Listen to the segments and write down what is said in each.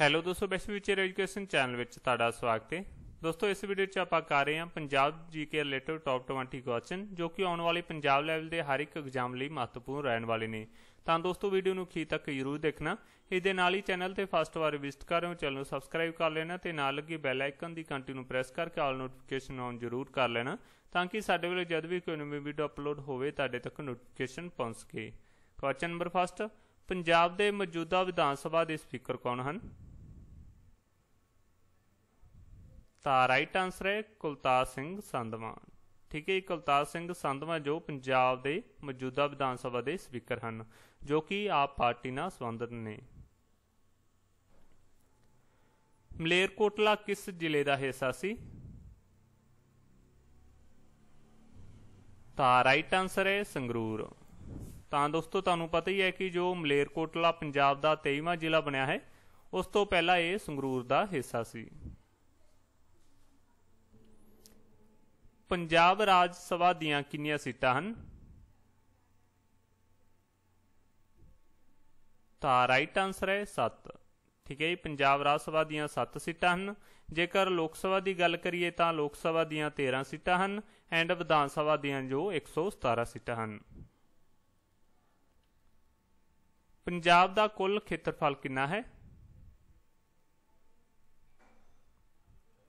hello ਦੋਸਤੋ best ਵਿਚਰ education channel ਵਿੱਚ ਤੁਹਾਡਾ ਸਵਾਗਤ ਹੈ ਦੋਸਤੋ ਇਸ ਵੀਡੀਓ 'ਚ ਆਪਾਂ ਕਰ ਰਹੇ ਹਾਂ Punjab GK related top 20 question ਜੋ ਕਿ ਆਉਣ ਵਾਲੇ ਪੰਜਾਬ ਲੈਵਲ ਦੇ ਹਰ ਇੱਕ ਐਗਜ਼ਾਮ ਲਈ ਮਹੱਤਵਪੂਰਨ ਰਹਿਣ ਵਾਲੇ ਨੇ ਤਾਂ ਦੋਸਤੋ ਵੀਡੀਓ ਨੂੰ ਅਖੀਰ ਤੱਕ ਜ਼ਰੂਰ ਦੇਖਣਾ ਇਹਦੇ ਨਾਲ ਹੀ ਚੈਨਲ ਤੇ ਫਸਟ ਵਾਰ ਵਿਜ਼ਿਟ ਕਰ ਰਹੇ ਹੋ ਚੈਨਲ ਨੂੰ ਸਬਸਕ੍ਰਾਈਬ ਕਰ ਲੈਣਾ ਤੇ ਨਾਲ ਲੱਗੇ ਬੈਲ ਆਈਕਨ ਦੀ ਘੰਟੀ ਨੂੰ ਪ੍ਰੈਸ ਕਰਕੇ ਆਲ ਨੋਟੀਫਿਕੇਸ਼ਨ ਆਨ ਜ਼ਰੂਰ ਕਰ ਲੈਣਾ ਤਾਂ ਕਿ ਸਾਡੇ ਵੱਲੋਂ ਜਦ ਵੀ ਕੋਈ ਨਵੀਂ ਵੀਡੀਓ ਅਪਲੋਡ ਹੋਵੇ ਤੁਹਾਡੇ ਤੱਕ ਨੋਟੀਫਿਕੇਸ਼ਨ ਪਹੁੰਚ ਸਕੇ ਕੁਐਸਚਨ ਨੰਬਰ 1 ਪੰਜਾਬ ਦੇ ਮੌਜੂਦਾ ਵਿਧਾਨ ਸਭਾ ਦੇ ਸਪੀਕਰ ਕੌਣ ਹਨ ਤਾਂ ਰਾਈਟ ਆਨਸਰ ਹੈ ਕੁਲਤਾਰ ਸਿੰਘ ਸੰਧਵਾਂ ਠੀਕ ਹੈ ਕੁਲਤਾਰ ਸਿੰਘ ਸੰਧਵਾਂ ਜੋ ਪੰਜਾਬ ਦੇ ਮੌਜੂਦਾ ਵਿਧਾਨ ਸਭਾ ਦੇ ਸਪੀਕਰ ਹਨ ਜੋ ਕਿ ਆਪ ਪਾਰਟੀ ਨਾਲ ਸੰਬੰਧਿਤ ਨੇ ਮਲੇਰਕੋਟਲਾ ਕਿਸ ਜ਼ਿਲ੍ਹੇ ਦਾ ਹਿੱਸਾ ਸੀ ਤਾਂ ਰਾਈਟ ਆਨਸਰ ਹੈ ਸੰਗਰੂਰ ਤਾਂ ਦੋਸਤੋ ਤੁਹਾਨੂੰ ਪਤਾ ਹੀ ਹੈ ਕਿ ਜੋ ਮਲੇਰਕੋਟਲਾ ਪੰਜਾਬ ਦਾ 23ਵਾਂ ਜ਼ਿਲ੍ਹਾ ਬਣਿਆ ਹੈ ਉਸ ਤੋਂ ਪਹਿਲਾਂ ਇਹ ਸੰਗਰੂਰ ਦਾ ਹਿੱਸਾ ਸੀ ਪੰਜਾਬ ਰਾਜ ਸਭਾ ਦੀਆਂ ਕਿੰਨੀਆਂ ਸੀਟਾਂ ਹਨ ਤਾਂ ਰਾਈਟ ਆਨਸਰ ਹੈ 7 ਠੀਕ ਹੈ ਜੀ ਪੰਜਾਬ ਰਾਜ ਸਭਾ ਦੀਆਂ 7 ਸੀਟਾਂ ਹਨ ਜੇਕਰ ਲੋਕ ਸਭਾ ਦੀ ਗੱਲ ਕਰੀਏ ਤਾਂ ਲੋਕ ਸਭਾ ਦੀਆਂ 13 ਸੀਟਾਂ ਹਨ ਐਂਡ ਵਿਧਾਨ ਸਭਾ ਦੀਆਂ ਜੋ 117 ਸੀਟਾਂ ਹਨ ਪੰਜਾਬ ਦਾ ਕੁੱਲ ਖੇਤਰਫਲ ਕਿੰਨਾ ਹੈ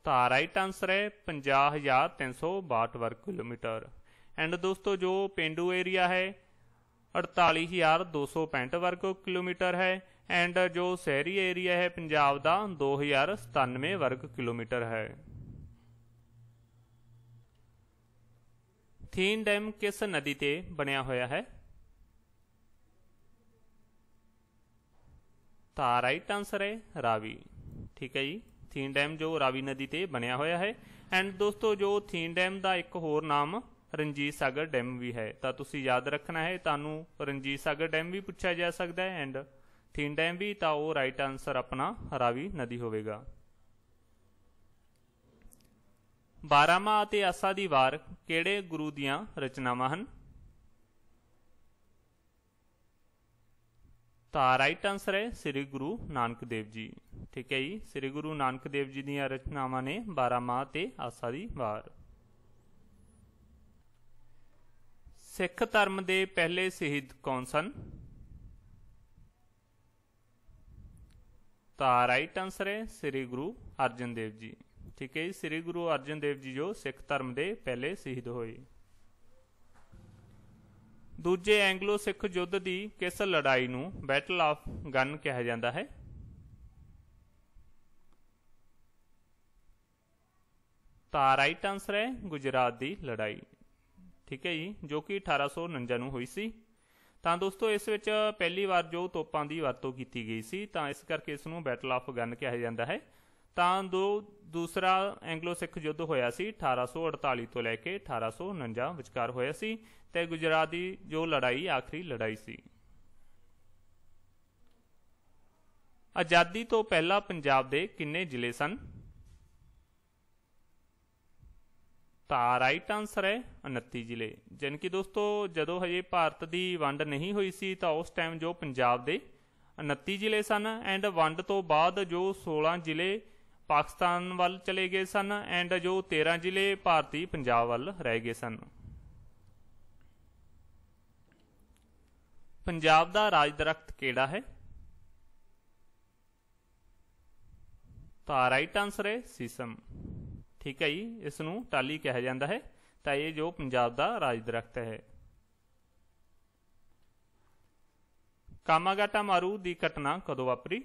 ਤਾਂ ਰਾਈਟ ਆਨਸਰ ਹੈ 50362 ਵਰਗ ਕਿਲੋਮੀਟਰ ਐਂਡ ਦੋਸਤੋ ਜੋ ਪਿੰਡੂ ਏਰੀਆ ਹੈ 48265 ਵਰਗ ਕਿਲੋਮੀਟਰ ਹੈ ਐਂਡ ਜੋ ਸ਼ਹਿਰੀ ਏਰੀਆ ਹੈ ਪੰਜਾਬ ਦਾ 2097 ਵਰਗ ਕਿਲੋਮੀਟਰ ਹੈ ਥੀਨ ਡੈਮ ਕਿਸ ਨਦੀ ਤੇ ਬਣਿਆ ਹੋਇਆ ਹੈ ਤਾਂ ਰਾਈਟ ਆਨਸਰ ਹੈ ਰਾਵੀ ਠੀਕ ਹੈ ਜੀ ਥੀਨ ਡੈਮ ਜੋ ਰਾਵੀ ਨਦੀ ਤੇ ਬਣਿਆ ਹੋਇਆ ਹੈ ਐਂਡ ਦੋਸਤੋ ਜੋ ਥੀਨ ਡੈਮ ਦਾ ਇੱਕ ਹੋਰ ਨਾਮ ਰਣਜੀਤ ਸਾਗਰ ਡੈਮ ਵੀ ਹੈ ਤਾਂ ਤੁਸੀਂ ਯਾਦ ਰੱਖਣਾ ਹੈ ਤੁਹਾਨੂੰ ਰਣਜੀਤ ਸਾਗਰ ਡੈਮ ਵੀ ਪੁੱਛਿਆ ਜਾ ਸਕਦਾ ਹੈ ਐਂਡ ਥੀਨ ਡੈਮ ਵੀ ਤਾਂ ਉਹ ਰਾਈਟ ਆਨਸਰ ਆਪਣਾ ਰਾਵੀ ਨਦੀ ਹੋਵੇਗਾ 12ਵਾਂ ਅਤੇ ਅਸਾ ਦੀ ਵਾਰ ਕਿਹੜੇ ਗੁਰੂ ਦੀਆਂ ਰਚਨਾਵਾਂ ਹਨ ਤਾਂ ਰਾਈਟ ਆਨਸਰ ਹੈ ਸ੍ਰੀ ਗੁਰੂ ਨਾਨਕ ਦੇਵ ਜੀ ਠੀਕ ਹੈ ਜੀ ਸ੍ਰੀ ਗੁਰੂ ਨਾਨਕ ਦੇਵ ਜੀ ਦੀਆਂ ਰਚਨਾਵਾਂ ਨੇ 12 ਮਾਹ ਤੇ ਆਸਾ ਦੀ ਵਾਰ ਸਿੱਖ ਧਰਮ ਦੇ ਪਹਿਲੇ ਸ਼ਹੀਦ ਕੌਣ ਸਨ ਤਾਂ ਰਾਈਟ ਆਨਸਰ ਹੈ ਸ੍ਰੀ ਗੁਰੂ ਅਰਜਨ ਦੇਵ ਜੀ ਠੀਕ ਹੈ ਜੀ ਸ੍ਰੀ ਗੁਰੂ ਅਰਜਨ ਦੇਵ ਜੀ ਜੋ ਸਿੱਖ ਧਰਮ ਦੇ ਪਹਿਲੇ ਸ਼ਹੀਦ ਹੋਏ ਦੂਜੇ ਐਂਗਲੋ ਸਿੱਖ ਯੁੱਧ ਦੀ ਕਿਸ ਲੜਾਈ ਨੂੰ ਬੈਟਲ ਆਫ ਗਨ ਕਿਹਾ ਜਾਂਦਾ ਹੈ ਤਾਂ ਰਾਈਟ ਆਨਸਰ ਹੈ ਗੁਜਰਾਤ ਦੀ ਲੜਾਈ ਠੀਕ ਹੈ ਜੀ ਜੋ ਕਿ 1849 ਨੂੰ ਹੋਈ ਸੀ ਤਾਂ ਦੋਸਤੋ ਇਸ ਵਿੱਚ ਪਹਿਲੀ ਵਾਰ ਜੋ ਤੋਪਾਂ ਦੀ ਵਰਤੋਂ ਕੀਤੀ ਗਈ ਸੀ ਤਾਂ ਇਸ ਕਰਕੇ ਇਸ ਨੂੰ ਬੈਟਲ ਆਫ ਗਨ ਕਿਹਾ ਜਾਂਦਾ ਹੈ ਤਾਂ ਦੋ ਦੂਸਰਾ ਐਂਗਲੋ ਸਿੱਖ ਯੁੱਧ ਹੋਇਆ ਸੀ 1848 ਤੋਂ ਲੈ ਕੇ 1849 ਵਿਚਕਾਰ ਹੋਇਆ ਸੀ ਤੇ ਗੁਜਰਾਤ ਦੀ ਜੋ ਲੜਾਈ ਆਖਰੀ ਲੜਾਈ ਸੀ ਆਜ਼ਾਦੀ ਤੋਂ ਪਹਿਲਾਂ ਪੰਜਾਬ ਦੇ ਕਿੰਨੇ ਜ਼ਿਲ੍ਹੇ ਸਨ ਤਾਂ ਰਾਈਟ ਆਨਸਰ ਹੈ 29 ਜ਼ਿਲ੍ਹੇ ਜਨ ਕਿ ਦੋਸਤੋ ਜਦੋਂ ਹਜੇ ਭਾਰਤ ਦੀ ਵੰਡ ਨਹੀਂ ਹੋਈ ਸੀ ਤਾਂ ਉਸ ਟਾਈਮ ਜੋ ਪੰਜਾਬ ਦੇ 29 ਜ਼ਿਲ੍ਹੇ ਸਨ ਐਂਡ ਵੰਡ ਤੋਂ ਬਾਅਦ ਜੋ 16 ਜ਼ਿਲ੍ਹੇ ਪਾਕਿਸਤਾਨ ਵੱਲ ਚਲੇ ਗਏ ਸਨ ਐਂਡ ਜੋ 13 ਜ਼ਿਲ੍ਹੇ ਭਾਰਤੀ ਪੰਜਾਬ ਵੱਲ ਰਹਿ ਗਏ ਸਨ ਪੰਜਾਬ ਦਾ ਰਾਜ ਦਰਖਤ ਕਿਹੜਾ ਹੈ ਤਾਂ ਰਾਈਟ ਆਨਸਰ ਹੈ ਸੀਸਮ ਠੀਕ ਹੈ ਜੀ ਇਸ ਨੂੰ ਟਾਲੀ ਕਿਹਾ ਜਾਂਦਾ ਹੈ ਤਾਂ ਇਹ ਜੋ ਪੰਜਾਬ ਦਾ ਰਾਜ ਦਰਖਤ ਹੈ ਕਾਮਾਗਾਟਾ ਮਾਰੂ ਦੀ ਘਟਨਾ ਕਦੋਂ ਵਾਪਰੀ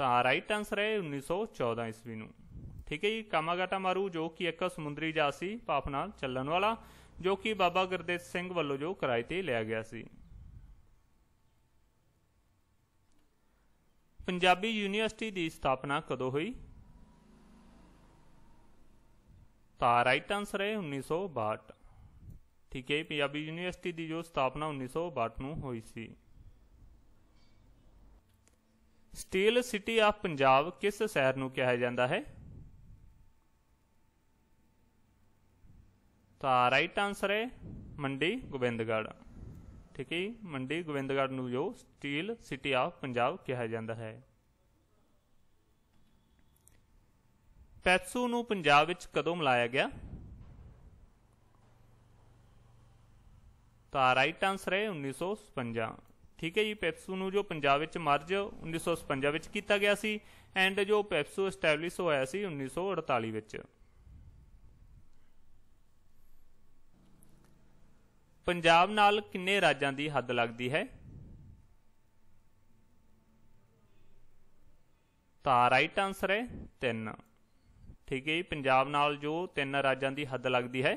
ਤਾਂ ਰਾਈਟ ਆਨਸਰ ਹੈ 1914 ਈਸਵੀ ਨੂੰ ਠੀਕ ਹੈ ਜੀ ਕਾਮਾਗਾਟਾ ਮਾਰੂ ਜੋ ਕਿ ਇੱਕ ਸਮੁੰਦਰੀ ਜਹਾਜ਼ ਸੀ ਭਾਫ ਨਾਲ ਚੱਲਣ ਵਾਲਾ ਜੋ ਕਿ ਬਾਬਾ ਗੁਰਦੇਵ ਸਿੰਘ ਵੱਲੋਂ ਜੋ ਕਿਰਾਏ ਤੇ ਲਿਆ ਗਿਆ ਸੀ ਪੰਜਾਬੀ ਯੂਨੀਵਰਸਿਟੀ ਦੀ ਸਥਾਪਨਾ ਕਦੋਂ ਹੋਈ ਤਾਂ ਰਾਈਟ ਆਨਸਰ ਹੈ 1962 ਠੀਕ ਹੈ ਪੰਜਾਬੀ ਯੂਨੀਵਰਸਿਟੀ ਦੀ ਜੋ ਸਥਾਪਨਾ 1962 ਨੂੰ ਹੋਈ ਸੀ ਸਟੀਲ ਸਿਟੀ ਆਫ ਪੰਜਾਬ ਕਿਸ ਸ਼ਹਿਰ ਨੂੰ ਕਿਹਾ ਜਾਂਦਾ ਹੈ ਤਾਂ ਰਾਈਟ ਆਨਸਰ ਹੈ ਮੰਡੀ ਗੋਬਿੰਦਗੜ ਠੀਕ ਹੈ ਮੰਡੀ ਗੋਬਿੰਦਗੜ ਨੂੰ ਜੋ ਸਟੀਲ ਸਿਟੀ ਆਫ ਪੰਜਾਬ ਕਿਹਾ ਜਾਂਦਾ ਹੈ ਪੈਸੂ ਨੂੰ ਪੰਜਾਬ ਵਿੱਚ ਕਦੋਂ ਮਿਲਾਇਆ ਗਿਆ ਤਾਂ ਰਾਈਟ ਆਨਸਰ ਹੈ 1955 ਠੀਕ ਹੈ ਜੀ ਪੈਪਸੂ ਨੂੰ ਜੋ ਪੰਜਾਬ ਵਿੱਚ ਮਰਜ 1955 ਵਿੱਚ ਕੀਤਾ ਗਿਆ ਸੀ ਐਂਡ ਜੋ ਪੈਪਸੂ ਐਸਟੈਬਲਿਸ਼ ਹੋਇਆ ਸੀ 1948 ਵਿੱਚ ਪੰਜਾਬ ਨਾਲ ਕਿੰਨੇ ਰਾਜਾਂ ਦੀ ਹੱਦ ਲੱਗਦੀ ਹੈ ਤਾਂ ਰਾਈਟ ਆਨਸਰ ਹੈ 3 ਠੀਕ ਹੈ ਜੀ ਪੰਜਾਬ ਨਾਲ ਜੋ ਤਿੰਨ ਰਾਜਾਂ ਦੀ ਹੱਦ ਲੱਗਦੀ ਹੈ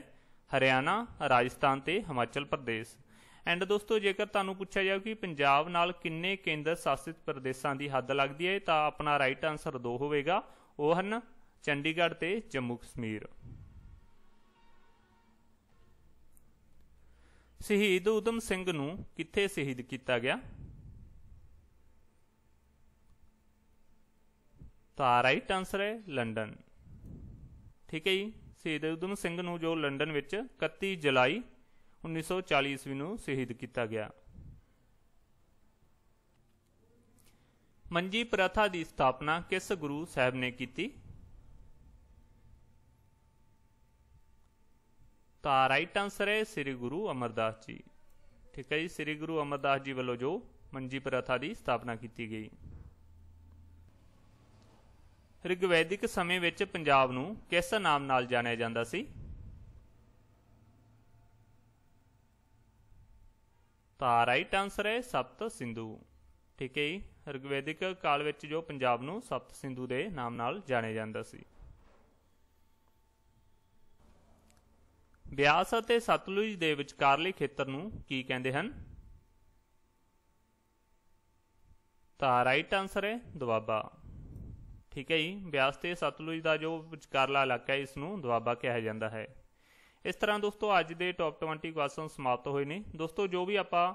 ਹਰਿਆਣਾ ਰਾਜਸਥਾਨ ਤੇ ਹਿਮਾਚਲ ਪ੍ਰਦੇਸ਼ ਐਂਡ ਦੋਸਤੋ ਜੇਕਰ ਤੁਹਾਨੂੰ ਪੁੱਛਿਆ ਜਾਵੇ ਕਿ ਪੰਜਾਬ ਨਾਲ ਕਿੰਨੇ ਕੇਂਦਰ ਸ਼ਾਸਿਤ ਪ੍ਰਦੇਸ਼ਾਂ ਦੀ ਹੱਦ ਲੱਗਦੀ ਹੈ ਤਾਂ ਆਪਣਾ ਰਾਈਟ ਆਨਸਰ 2 ਹੋਵੇਗਾ ਉਹ ਹਨ ਚੰਡੀਗੜ੍ਹ ਤੇ ਜੰਮੂ ਕਸ਼ਮੀਰ ਸ਼ਹੀਦ ਉਦਮ ਸਿੰਘ ਨੂੰ ਕਿੱਥੇ ਸ਼ਹੀਦ ਕੀਤਾ ਗਿਆ ਤਾਂ ਰਾਈਟ ਆਨਸਰ ਹੈ ਲੰਡਨ ਠੀਕ ਹੈ ਜੀ ਸ਼ਹੀਦ ਉਦਮ ਸਿੰਘ ਨੂੰ ਜੋ ਲੰਡਨ ਵਿੱਚ 31 ਜੁਲਾਈ 1940 ਈਸਵੀ ਨੂੰ ਸ਼ਹੀਦ ਕੀਤਾ ਗਿਆ ਮੰਜੀ ਪ੍ਰਥਾ ਦੀ ਸਥਾਪਨਾ ਕਿਸ ਗੁਰੂ ਸਾਹਿਬ ਨੇ ਕੀਤੀ ਤਾਂ ਰਾਈਟ ਆਨਸਰ ਹੈ ਸ੍ਰੀ ਗੁਰੂ ਅਮਰਦਾਸ ਜੀ ਠੀਕ ਹੈ ਜੀ ਸ੍ਰੀ ਗੁਰੂ ਅਮਰਦਾਸ ਜੀ ਵੱਲੋਂ ਜੋ ਮੰਜੀ ਪ੍ਰਥਾ ਦੀ ਸਥਾਪਨਾ ਕੀਤੀ ਗਈ ਰਿਗਵੈਦਿਕ ਸਮੇਂ ਵਿੱਚ ਪੰਜਾਬ ਨੂੰ ਕਿਸ ਨਾਮ ਨਾਲ ਜਾਣਿਆ ਜਾਂਦਾ ਸੀ ਤਾਂ ਰਾਈਟ ਆਨਸਰ ਹੈ ਸਪਤ ਸਿੰਧੂ ਠੀਕ ਹੈ ਜੀ ਰਿਗਵੈਦਿਕ ਕਾਲ ਵਿੱਚ ਜੋ ਪੰਜਾਬ ਨੂੰ ਸਪਤ ਸਿੰਧੂ ਦੇ ਨਾਮ ਨਾਲ ਜਾਣਿਆ ਜਾਂਦਾ ਸੀ ਬਿਆਸ ਅਤੇ ਸਤਲੁਜ ਦੇ ਵਿਚਕਾਰਲੇ ਖੇਤਰ ਨੂੰ ਕੀ ਕਹਿੰਦੇ ਹਨ ਤਾਂ ਰਾਈਟ ਆਨਸਰ ਹੈ ਦੁਆਬਾ ਠੀਕ ਹੈ ਜੀ ਬਿਆਸ ਤੇ ਸਤਲੁਜ ਦਾ ਜੋ ਵਿਚਕਾਰਲਾ ਇਲਾਕਾ ਹੈ ਇਸ ਨੂੰ ਦੁਆਬਾ ਕਿਹਾ ਜਾਂਦਾ ਹੈ ਇਸ ਤਰ੍ਹਾਂ ਦੋਸਤੋ ਅੱਜ ਦੇ ਟੌਪ 20 ਕੁਐਸਚਨ ਸਮਾਪਤ ਹੋਏ ਨੇ ਦੋਸਤੋ ਜੋ ਵੀ ਆਪਾਂ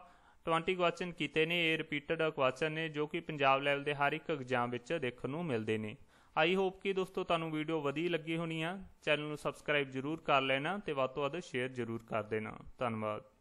20 ਕੁਐਸਚਨ ਕੀਤੇ ਨੇ ਇਹ ਰਿਪੀਟਡ ਕੁਐਸਚਨ ਨੇ ਜੋ ਕਿ ਪੰਜਾਬ ਲੈਵਲ ਦੇ ਹਰ ਇੱਕ ਐਗਜ਼ਾਮ ਵਿੱਚ ਦੇਖਣ ਨੂੰ ਮਿਲਦੇ ਨੇ ਆਈ ਹੋਪ ਕਿ ਦੋਸਤੋ ਤੁਹਾਨੂੰ ਵੀਡੀਓ ਵਧੀਆ ਲੱਗੀ ਹੋਣੀ ਆ ਚੈਨਲ ਨੂੰ ਸਬਸਕ੍ਰਾਈਬ ਜਰੂਰ ਕਰ ਲੈਣਾ ਤੇ ਵੱਧ ਤੋਂ ਵੱਧ ਸ਼ੇਅਰ ਜਰੂਰ ਕਰ ਦੇਣਾ ਧੰਨਵਾਦ